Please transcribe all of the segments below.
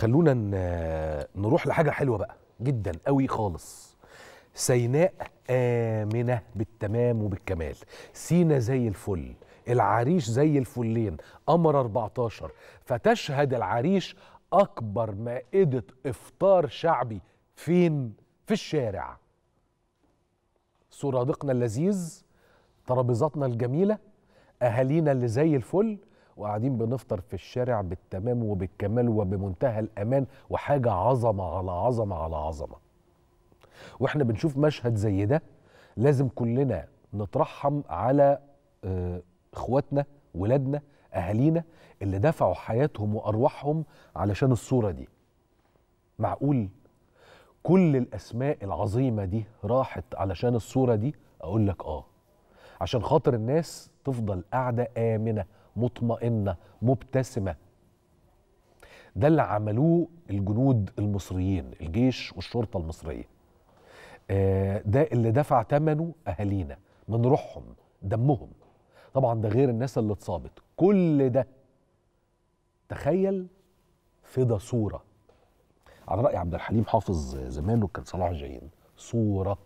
خلونا نروح لحاجه حلوه بقى جدا قوي خالص سيناء آمنة بالتمام وبالكمال سينا زي الفل العريش زي الفلين قمر 14 فتشهد العريش أكبر مائدة إفطار شعبي فين؟ في الشارع سرادقنا اللذيذ ترابيزاتنا الجميلة أهالينا اللي زي الفل وقاعدين بنفطر في الشارع بالتمام وبالكمال وبمنتهى الامان وحاجه عظمه على عظمه على عظمه. واحنا بنشوف مشهد زي ده لازم كلنا نترحم على آه، اخواتنا ولادنا اهالينا اللي دفعوا حياتهم وارواحهم علشان الصوره دي. معقول كل الاسماء العظيمه دي راحت علشان الصوره دي؟ اقول لك اه. عشان خاطر الناس تفضل قاعده امنه مطمئنه مبتسمه ده اللي عملوه الجنود المصريين الجيش والشرطه المصريه آه، ده اللي دفع ثمنه اهالينا من روحهم دمهم طبعا ده غير الناس اللي اتصابت كل ده تخيل فدا صوره على راي عبد الحليم حافظ زمانه كان صلاح جايين صوره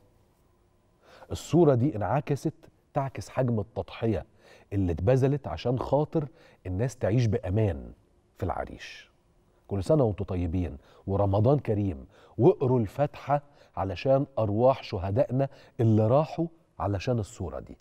الصوره دي انعكست تعكس حجم التضحيه اللي اتبذلت عشان خاطر الناس تعيش بامان في العريش كل سنه وانتم طيبين ورمضان كريم واقروا الفاتحه علشان ارواح شهدائنا اللي راحوا علشان الصوره دي